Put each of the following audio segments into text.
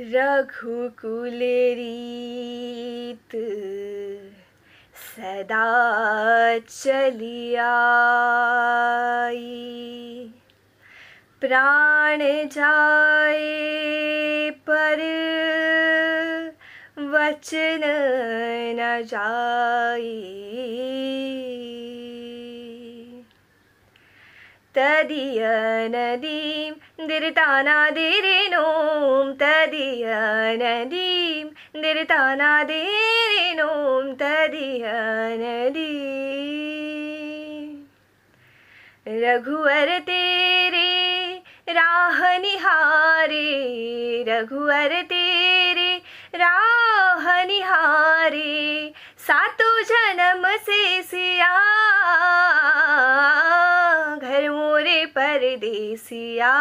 रघुकुल रीत सदा चलिया प्राण जाए पर वचन न जाई तदीय नदीम दिरताना देरे नोम तदीय नदीम दिरताना देरे नोम तदीय नदी रघुवर तेरे राह निहारे रघुवर तेरे राह निहारे सातो जन्म से सिया देसिया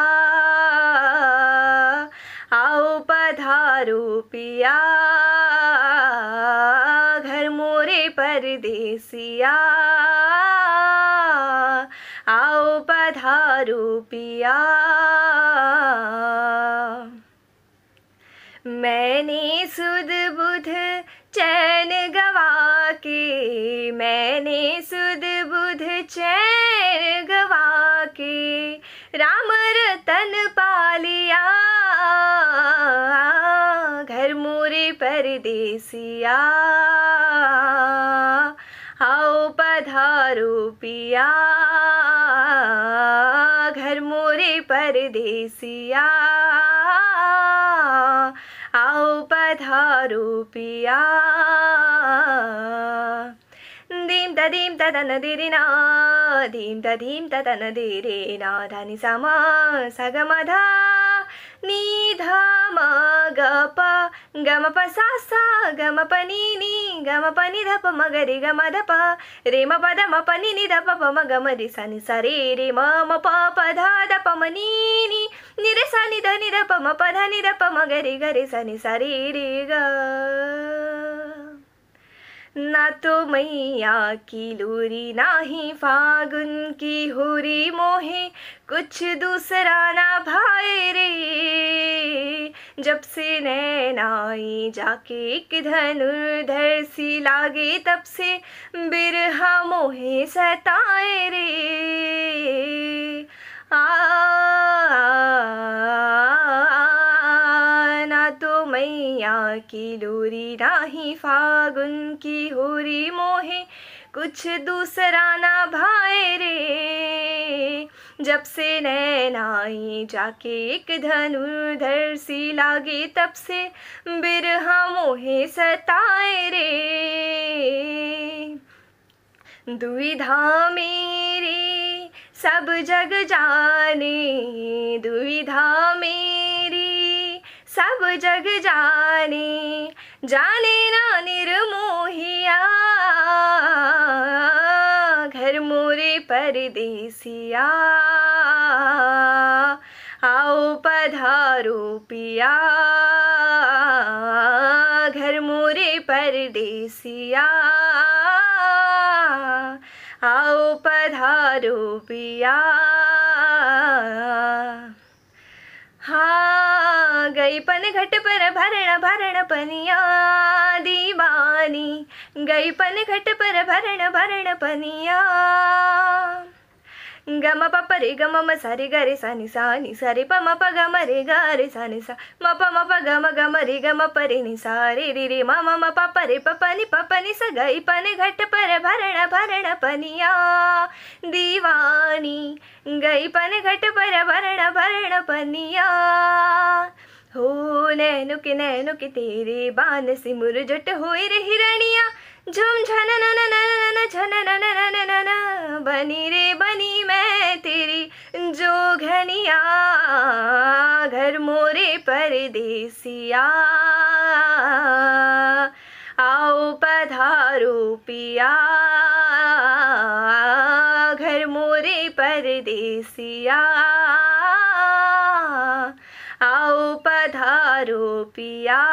आओ पधारो पिया घर मोरे परदेसिया आओ पधारो पिया मैंने सुध बुध चैन गवा के मैंने सुध बुध चैन घर मोरे परदेसिया आओ पधारो पिया घर मोरे परदेसिया आओ पधारो पिया दीम द दीम द दन दीरी ना दीम द दीम द दन दीरी ना धनी समा सगमधा नि धा म ग प ग म प सा सा ग म प नि नि ग म प नि ध प म ग रि ग म ध प रे म प द म प नि नि ध प प म ग म रि सा नि सा रे रे म म प प ध द प म नि नि नि रे सा नि ध नि ध प म प ध नि ध प म ग रि ग रे सा नि सा रे रे ग ना तो मैया की लूरी ना ही फागुन की हुरी मोहे कुछ दूसरा ना भाई रे जब से नैनाई जाके एक धनुर्धर सी लागे तब से बिरहा मोहे सताए रे आ, आ, आ, आ माया की लोरी राही फागुन की होरी मोहे कुछ दूसरा ना भाए रे जब से नैनाई जाके एक धनुर्धर सी लागे तब से बिरहा मोहे सताए रे दुविधा मेरे सब जग जाने दुविधा मेरे सब जग जाने जाने ना निर्मोहिया घर मोरे परदेसिया आओ पधारो पिया घर मोरे परदेसिया आओ पधारो पिया हाँ गई पन घट पर भरण भरण पनिया दीवानी गई पन घट पर भरण भरण पनिया गम प प रे गम म सरे गरे सनि सानी सरे प म प ग म रे गरे सनि सा म प म प ग म ग म रे ग म प रे नि सा रे रे रे म म म प प रे प प नि प प नि स ग इ प नि घट पर भरण भरण पनिया दीवानी गई पन घट पर भरण भरण पनिया नैनु के नैनु के तेरे बान से मुरझट होए रे हिरणिया झुम झन झन बनी रे बनी मैं तेरी जो घनिया घर मोरे परदेसिया आओ पधारो पिया घर मोरे परदेसिया Arupiá.